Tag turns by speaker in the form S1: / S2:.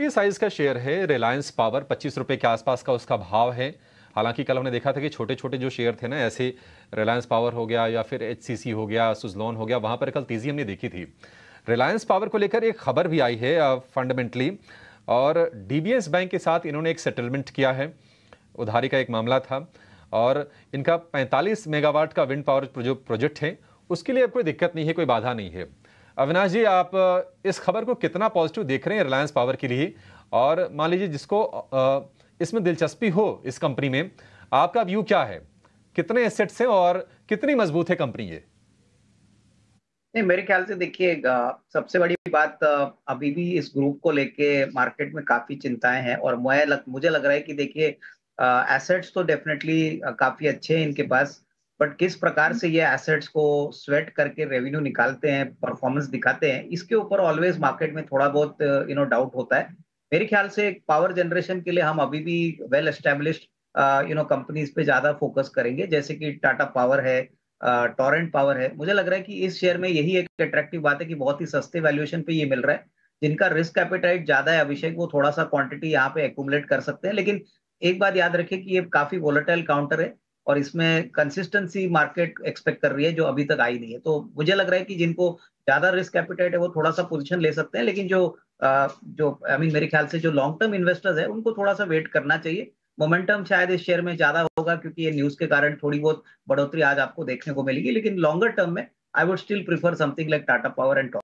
S1: T size का share है Reliance power पच्चीस रुपये के आसपास का उसका भाव है हालांकि कल हमने देखा था कि छोटे छोटे जो शेयर थे ना ऐसे रिलायंस पावर हो गया या फिर एच हो गया सुजलॉन हो गया वहां पर कल तेज़ी हमने देखी थी रिलायंस पावर को लेकर एक खबर भी आई है फंडामेंटली और डीबीएस बैंक के साथ इन्होंने एक सेटलमेंट किया है उधारी का एक मामला था और इनका 45 मेगावाट का विंड पावर जो प्रोजेक्ट है उसके लिए अब कोई दिक्कत नहीं है कोई बाधा नहीं है अविनाश जी आप इस खबर को कितना पॉजिटिव देख रहे हैं रिलायंस पावर के लिए और मान लीजिए जिसको इसमें दिलचस्पी हो इस कंपनी में आपका व्यू क्या है कितने एसेट्स हैं और कितनी मजबूत है कंपनी ये
S2: नहीं मेरे ख्याल से देखिए सबसे बड़ी बात अभी भी इस ग्रुप को लेके मार्केट में काफी चिंताएं हैं और मैं लग, मुझे लग रहा है कि देखिए एसेट्स तो डेफिनेटली काफी अच्छे हैं इनके पास बट किस प्रकार से ये एसेट्स को स्वेट करके रेवेन्यू निकालते हैं परफॉर्मेंस दिखाते हैं इसके ऊपर ऑलवेज मार्केट में थोड़ा बहुत यू नो डाउट होता है मेरे ख्याल से पावर जनरेशन के लिए हम अभी भी well established you know companies पे ज्यादा फोकस करेंगे जैसे कि टाटा पावर है टॉरेंट uh, पावर है मुझे लग रहा है कि इस शेयर में यही एक अट्रैक्टिव बात है कि बहुत ही सस्ते वैल्यूएशन पे ये मिल रहा है जिनका रिस्क एपेटाइट ज्यादा है अभिषेक वो थोड़ा सा क्वांटिटी यहाँ पे एकुमुलेट कर सकते हैं लेकिन एक बात याद रखें कि ये काफी वोलेटाइल काउंटर है और इसमें कंसिस्टेंसी मार्केट एक्सपेक्ट कर रही है जो अभी तक आई नहीं है तो मुझे लग रहा है कि जिनको ज्यादा रिस्क कैपिटेट है वो थोड़ा सा पोजिशन ले सकते हैं लेकिन जो जो आई I मीन mean, मेरे ख्याल से जो लॉन्ग टर्म इन्वेस्टर्स है उनको थोड़ा सा वेट करना चाहिए मोमेंटम शायद इस शेयर में ज्यादा होगा क्योंकि ये न्यूज के कारण थोड़ी बहुत बढ़ोतरी आज आपको देखने को मिलेगी लेकिन लॉन्गर टर्म में I would still prefer something like Tata power and